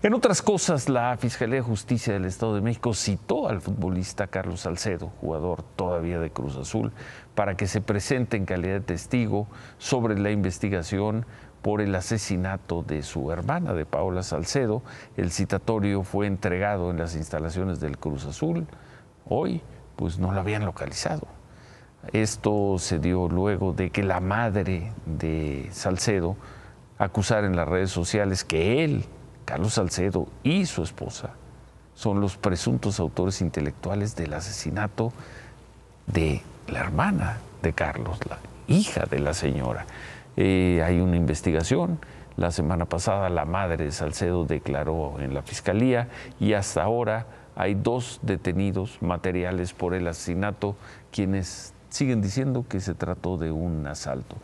En otras cosas, la Fiscalía de Justicia del Estado de México citó al futbolista Carlos Salcedo, jugador todavía de Cruz Azul, para que se presente en calidad de testigo sobre la investigación por el asesinato de su hermana, de Paola Salcedo. El citatorio fue entregado en las instalaciones del Cruz Azul. Hoy, pues no lo habían localizado. Esto se dio luego de que la madre de Salcedo acusara en las redes sociales que él Carlos Salcedo y su esposa son los presuntos autores intelectuales del asesinato de la hermana de Carlos, la hija de la señora. Eh, hay una investigación. La semana pasada la madre de Salcedo declaró en la fiscalía y hasta ahora hay dos detenidos materiales por el asesinato, quienes siguen diciendo que se trató de un asalto.